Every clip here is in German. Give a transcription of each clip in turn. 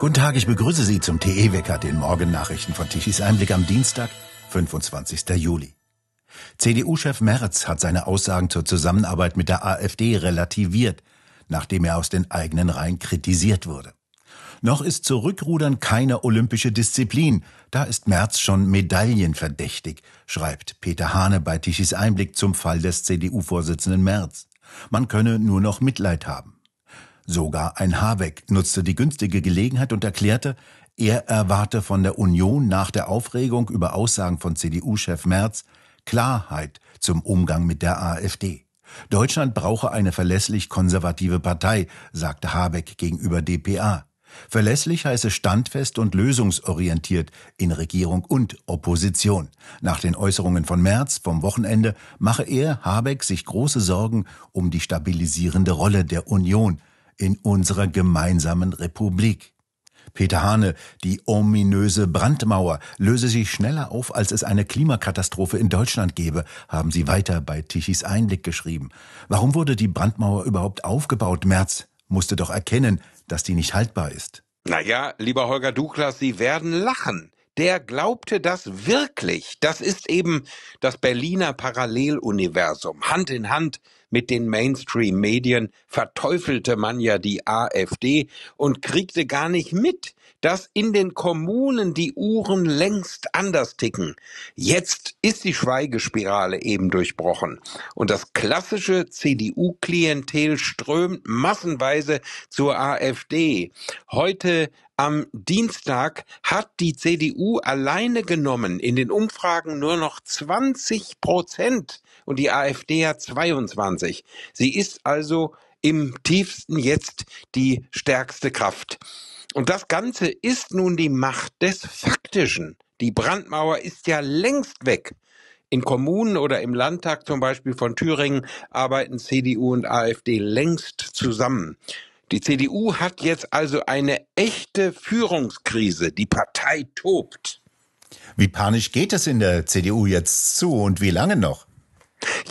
Guten Tag, ich begrüße Sie zum TE-Wecker, den Morgennachrichten von Tichys Einblick am Dienstag, 25. Juli. CDU-Chef Merz hat seine Aussagen zur Zusammenarbeit mit der AfD relativiert, nachdem er aus den eigenen Reihen kritisiert wurde. Noch ist Zurückrudern keine olympische Disziplin. Da ist Merz schon medaillenverdächtig, schreibt Peter Hane bei Tichys Einblick zum Fall des CDU-Vorsitzenden Merz. Man könne nur noch Mitleid haben. Sogar ein Habeck nutzte die günstige Gelegenheit und erklärte, er erwarte von der Union nach der Aufregung über Aussagen von CDU-Chef Merz Klarheit zum Umgang mit der AfD. Deutschland brauche eine verlässlich konservative Partei, sagte Habeck gegenüber DPA. Verlässlich heiße standfest und lösungsorientiert in Regierung und Opposition. Nach den Äußerungen von März vom Wochenende mache er Habeck sich große Sorgen um die stabilisierende Rolle der Union, in unserer gemeinsamen Republik. Peter Hane, die ominöse Brandmauer löse sich schneller auf, als es eine Klimakatastrophe in Deutschland gäbe, haben sie weiter bei Tichys Einblick geschrieben. Warum wurde die Brandmauer überhaupt aufgebaut? Merz musste doch erkennen, dass die nicht haltbar ist. Naja, lieber Holger Duklas, Sie werden lachen der glaubte das wirklich. Das ist eben das Berliner Paralleluniversum. Hand in Hand mit den Mainstream-Medien verteufelte man ja die AfD und kriegte gar nicht mit, dass in den Kommunen die Uhren längst anders ticken. Jetzt ist die Schweigespirale eben durchbrochen und das klassische CDU-Klientel strömt massenweise zur AfD. Heute am Dienstag hat die CDU alleine genommen in den Umfragen nur noch 20 Prozent und die AfD hat 22. Sie ist also im tiefsten jetzt die stärkste Kraft. Und das Ganze ist nun die Macht des Faktischen. Die Brandmauer ist ja längst weg. In Kommunen oder im Landtag zum Beispiel von Thüringen arbeiten CDU und AfD längst zusammen. Die CDU hat jetzt also eine echte Führungskrise. Die Partei tobt. Wie panisch geht es in der CDU jetzt zu und wie lange noch?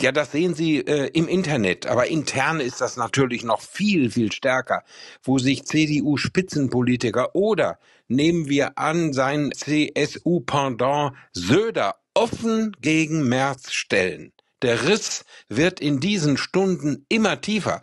Ja, das sehen Sie äh, im Internet, aber intern ist das natürlich noch viel, viel stärker, wo sich CDU-Spitzenpolitiker oder nehmen wir an, sein CSU-Pendant Söder offen gegen Merz stellen. Der Riss wird in diesen Stunden immer tiefer.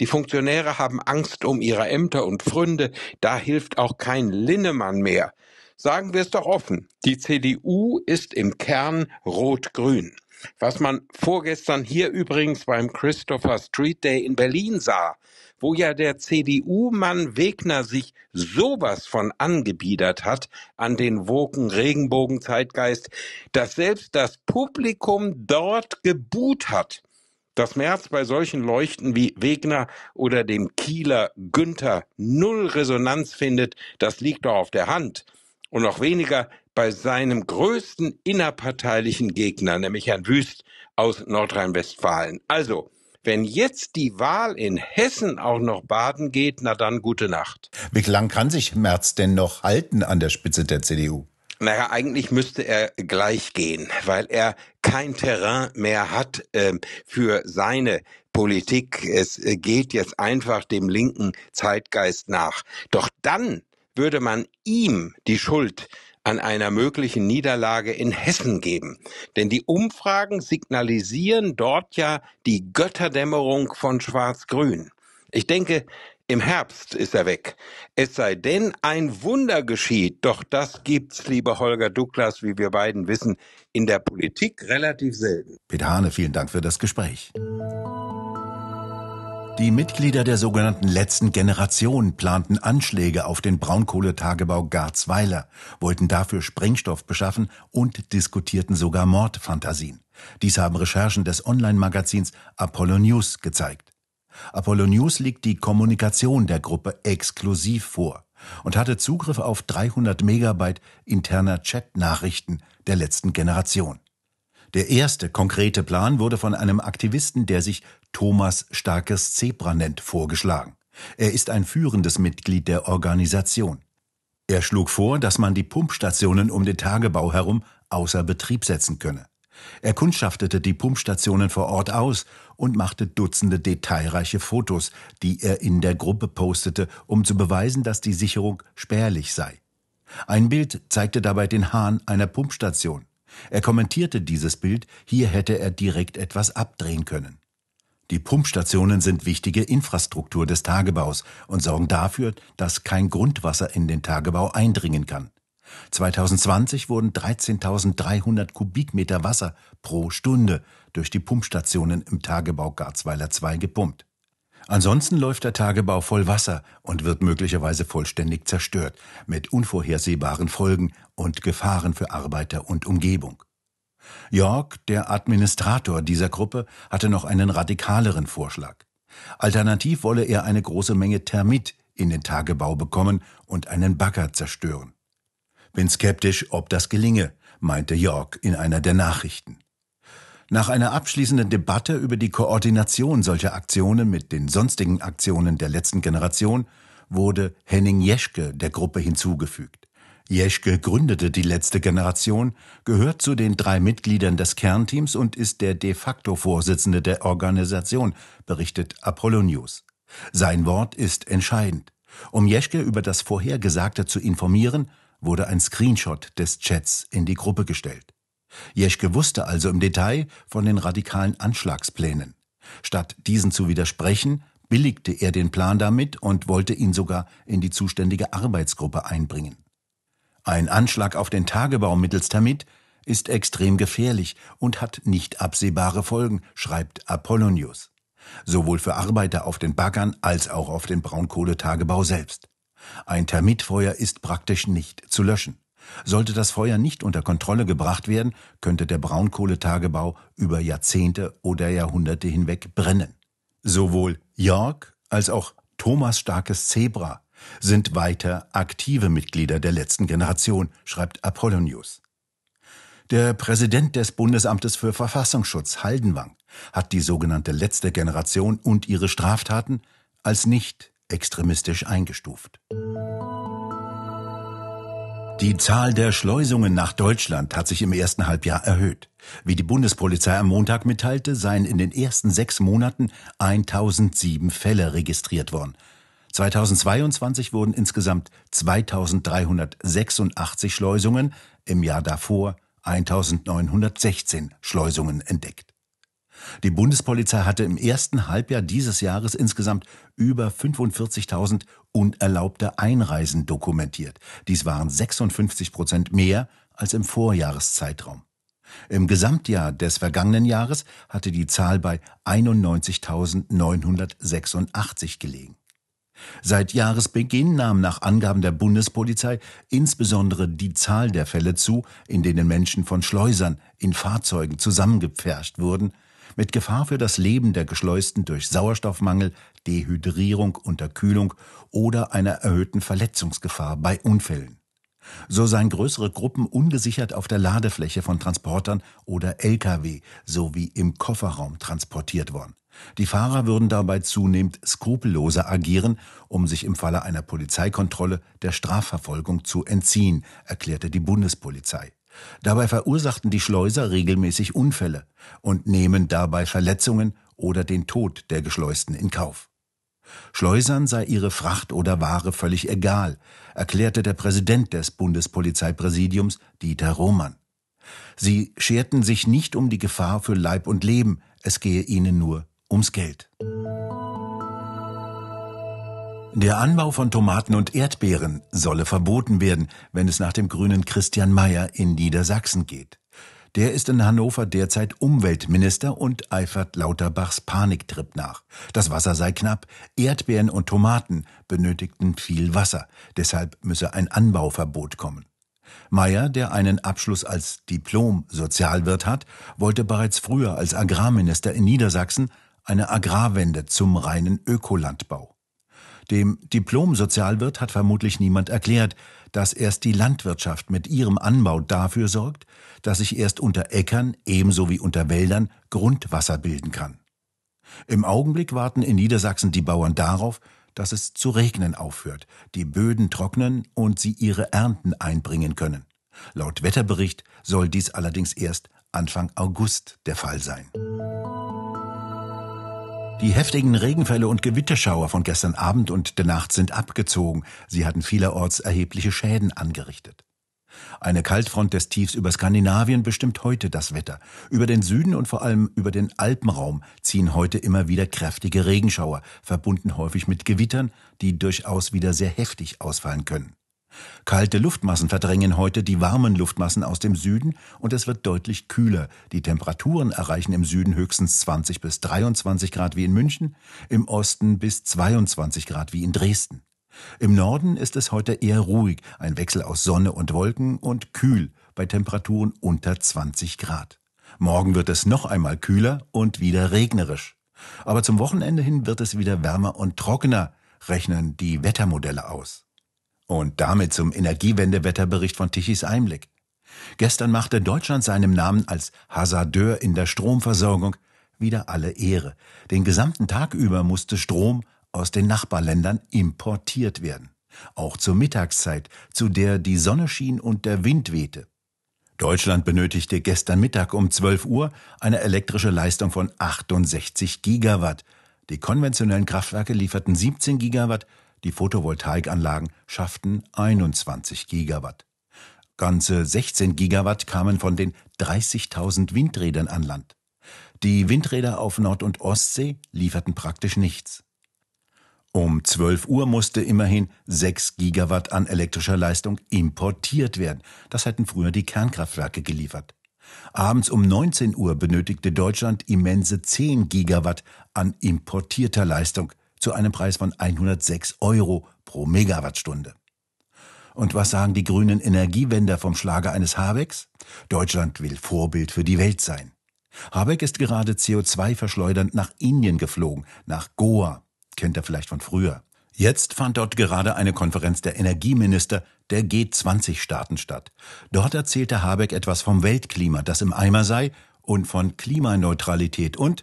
Die Funktionäre haben Angst um ihre Ämter und Pfründe, da hilft auch kein Linnemann mehr. Sagen wir es doch offen, die CDU ist im Kern rot-grün. Was man vorgestern hier übrigens beim Christopher Street Day in Berlin sah, wo ja der CDU-Mann Wegner sich sowas von angebiedert hat an den woken Regenbogen-Zeitgeist, dass selbst das Publikum dort gebuht hat dass Merz bei solchen Leuchten wie Wegner oder dem Kieler Günther null Resonanz findet, das liegt doch auf der Hand. Und noch weniger bei seinem größten innerparteilichen Gegner, nämlich Herrn Wüst aus Nordrhein-Westfalen. Also, wenn jetzt die Wahl in Hessen auch noch baden geht, na dann gute Nacht. Wie lang kann sich Merz denn noch halten an der Spitze der CDU? Naja, eigentlich müsste er gleich gehen, weil er kein Terrain mehr hat äh, für seine Politik. Es äh, geht jetzt einfach dem linken Zeitgeist nach. Doch dann würde man ihm die Schuld an einer möglichen Niederlage in Hessen geben. Denn die Umfragen signalisieren dort ja die Götterdämmerung von Schwarz-Grün. Ich denke, im Herbst ist er weg. Es sei denn, ein Wunder geschieht. Doch das gibt's, lieber Holger Douglas, wie wir beiden wissen, in der Politik relativ selten. Peter Hane, vielen Dank für das Gespräch. Die Mitglieder der sogenannten letzten Generation planten Anschläge auf den Braunkohletagebau Garzweiler, wollten dafür Sprengstoff beschaffen und diskutierten sogar Mordfantasien. Dies haben Recherchen des Online-Magazins Apollo News gezeigt. Apollo News liegt die Kommunikation der Gruppe exklusiv vor und hatte Zugriff auf 300 Megabyte interner Chat-Nachrichten der letzten Generation. Der erste konkrete Plan wurde von einem Aktivisten, der sich Thomas Starkes Zebra nennt, vorgeschlagen. Er ist ein führendes Mitglied der Organisation. Er schlug vor, dass man die Pumpstationen um den Tagebau herum außer Betrieb setzen könne. Er kundschaftete die Pumpstationen vor Ort aus und machte Dutzende detailreiche Fotos, die er in der Gruppe postete, um zu beweisen, dass die Sicherung spärlich sei. Ein Bild zeigte dabei den Hahn einer Pumpstation. Er kommentierte dieses Bild, hier hätte er direkt etwas abdrehen können. Die Pumpstationen sind wichtige Infrastruktur des Tagebaus und sorgen dafür, dass kein Grundwasser in den Tagebau eindringen kann. 2020 wurden 13.300 Kubikmeter Wasser pro Stunde durch die Pumpstationen im Tagebau Garzweiler 2 gepumpt. Ansonsten läuft der Tagebau voll Wasser und wird möglicherweise vollständig zerstört, mit unvorhersehbaren Folgen und Gefahren für Arbeiter und Umgebung. York, der Administrator dieser Gruppe, hatte noch einen radikaleren Vorschlag. Alternativ wolle er eine große Menge Termit in den Tagebau bekommen und einen Bagger zerstören. Bin skeptisch, ob das gelinge, meinte York in einer der Nachrichten. Nach einer abschließenden Debatte über die Koordination solcher Aktionen mit den sonstigen Aktionen der letzten Generation wurde Henning Jeschke der Gruppe hinzugefügt. Jeschke gründete die letzte Generation, gehört zu den drei Mitgliedern des Kernteams und ist der de facto Vorsitzende der Organisation, berichtet Apollo News. Sein Wort ist entscheidend. Um Jeschke über das Vorhergesagte zu informieren, wurde ein Screenshot des Chats in die Gruppe gestellt. Jeschke wusste also im Detail von den radikalen Anschlagsplänen. Statt diesen zu widersprechen, billigte er den Plan damit und wollte ihn sogar in die zuständige Arbeitsgruppe einbringen. Ein Anschlag auf den Tagebau mittels Termit ist extrem gefährlich und hat nicht absehbare Folgen, schreibt Apollonius. Sowohl für Arbeiter auf den Baggern als auch auf den Braunkohletagebau selbst. Ein Termitfeuer ist praktisch nicht zu löschen. Sollte das Feuer nicht unter Kontrolle gebracht werden, könnte der Braunkohletagebau über Jahrzehnte oder Jahrhunderte hinweg brennen. Sowohl York als auch Thomas Starkes Zebra sind weiter aktive Mitglieder der letzten Generation, schreibt Apollonius. Der Präsident des Bundesamtes für Verfassungsschutz, Haldenwang, hat die sogenannte letzte Generation und ihre Straftaten als nicht extremistisch eingestuft. Die Zahl der Schleusungen nach Deutschland hat sich im ersten Halbjahr erhöht. Wie die Bundespolizei am Montag mitteilte, seien in den ersten sechs Monaten 1007 Fälle registriert worden. 2022 wurden insgesamt 2386 Schleusungen, im Jahr davor 1916 Schleusungen entdeckt. Die Bundespolizei hatte im ersten Halbjahr dieses Jahres insgesamt über 45.000 unerlaubte Einreisen dokumentiert. Dies waren 56 Prozent mehr als im Vorjahreszeitraum. Im Gesamtjahr des vergangenen Jahres hatte die Zahl bei 91.986 gelegen. Seit Jahresbeginn nahm nach Angaben der Bundespolizei insbesondere die Zahl der Fälle zu, in denen Menschen von Schleusern in Fahrzeugen zusammengepfercht wurden, mit Gefahr für das Leben der Geschleusten durch Sauerstoffmangel, Dehydrierung, Unterkühlung oder einer erhöhten Verletzungsgefahr bei Unfällen. So seien größere Gruppen ungesichert auf der Ladefläche von Transportern oder Lkw sowie im Kofferraum transportiert worden. Die Fahrer würden dabei zunehmend skrupelloser agieren, um sich im Falle einer Polizeikontrolle der Strafverfolgung zu entziehen, erklärte die Bundespolizei. Dabei verursachten die Schleuser regelmäßig Unfälle und nehmen dabei Verletzungen oder den Tod der Geschleusten in Kauf. Schleusern sei ihre Fracht oder Ware völlig egal, erklärte der Präsident des Bundespolizeipräsidiums Dieter Roman. Sie scherten sich nicht um die Gefahr für Leib und Leben, es gehe ihnen nur ums Geld. Der Anbau von Tomaten und Erdbeeren solle verboten werden, wenn es nach dem grünen Christian Mayer in Niedersachsen geht. Der ist in Hannover derzeit Umweltminister und eifert Lauterbachs Paniktrip nach. Das Wasser sei knapp. Erdbeeren und Tomaten benötigten viel Wasser. Deshalb müsse ein Anbauverbot kommen. Meyer, der einen Abschluss als Diplom-Sozialwirt hat, wollte bereits früher als Agrarminister in Niedersachsen eine Agrarwende zum reinen Ökolandbau. Dem Diplom-Sozialwirt hat vermutlich niemand erklärt, dass erst die Landwirtschaft mit ihrem Anbau dafür sorgt, dass sich erst unter Äckern ebenso wie unter Wäldern Grundwasser bilden kann. Im Augenblick warten in Niedersachsen die Bauern darauf, dass es zu regnen aufhört, die Böden trocknen und sie ihre Ernten einbringen können. Laut Wetterbericht soll dies allerdings erst Anfang August der Fall sein. Die heftigen Regenfälle und Gewitterschauer von gestern Abend und der Nacht sind abgezogen. Sie hatten vielerorts erhebliche Schäden angerichtet. Eine Kaltfront des Tiefs über Skandinavien bestimmt heute das Wetter. Über den Süden und vor allem über den Alpenraum ziehen heute immer wieder kräftige Regenschauer, verbunden häufig mit Gewittern, die durchaus wieder sehr heftig ausfallen können. Kalte Luftmassen verdrängen heute die warmen Luftmassen aus dem Süden und es wird deutlich kühler. Die Temperaturen erreichen im Süden höchstens 20 bis 23 Grad wie in München, im Osten bis 22 Grad wie in Dresden. Im Norden ist es heute eher ruhig, ein Wechsel aus Sonne und Wolken und kühl bei Temperaturen unter 20 Grad. Morgen wird es noch einmal kühler und wieder regnerisch. Aber zum Wochenende hin wird es wieder wärmer und trockener, rechnen die Wettermodelle aus. Und damit zum Energiewendewetterbericht von Tichys Einblick. Gestern machte Deutschland seinem Namen als Hasardeur in der Stromversorgung wieder alle Ehre. Den gesamten Tag über musste Strom aus den Nachbarländern importiert werden. Auch zur Mittagszeit, zu der die Sonne schien und der Wind wehte. Deutschland benötigte gestern Mittag um 12 Uhr eine elektrische Leistung von 68 Gigawatt. Die konventionellen Kraftwerke lieferten 17 Gigawatt, die Photovoltaikanlagen schafften 21 Gigawatt. Ganze 16 Gigawatt kamen von den 30.000 Windrädern an Land. Die Windräder auf Nord- und Ostsee lieferten praktisch nichts. Um 12 Uhr musste immerhin 6 Gigawatt an elektrischer Leistung importiert werden. Das hätten früher die Kernkraftwerke geliefert. Abends um 19 Uhr benötigte Deutschland immense 10 Gigawatt an importierter Leistung zu einem Preis von 106 Euro pro Megawattstunde. Und was sagen die grünen Energiewender vom Schlager eines Habecks? Deutschland will Vorbild für die Welt sein. Habeck ist gerade CO2-verschleudernd nach Indien geflogen, nach Goa. Kennt er vielleicht von früher. Jetzt fand dort gerade eine Konferenz der Energieminister der G20-Staaten statt. Dort erzählte Habeck etwas vom Weltklima, das im Eimer sei, und von Klimaneutralität und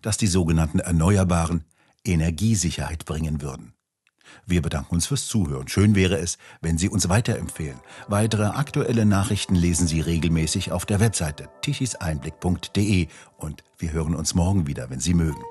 dass die sogenannten Erneuerbaren Energiesicherheit bringen würden. Wir bedanken uns fürs Zuhören. Schön wäre es, wenn Sie uns weiterempfehlen. Weitere aktuelle Nachrichten lesen Sie regelmäßig auf der Webseite tichiseinblick.de und wir hören uns morgen wieder, wenn Sie mögen.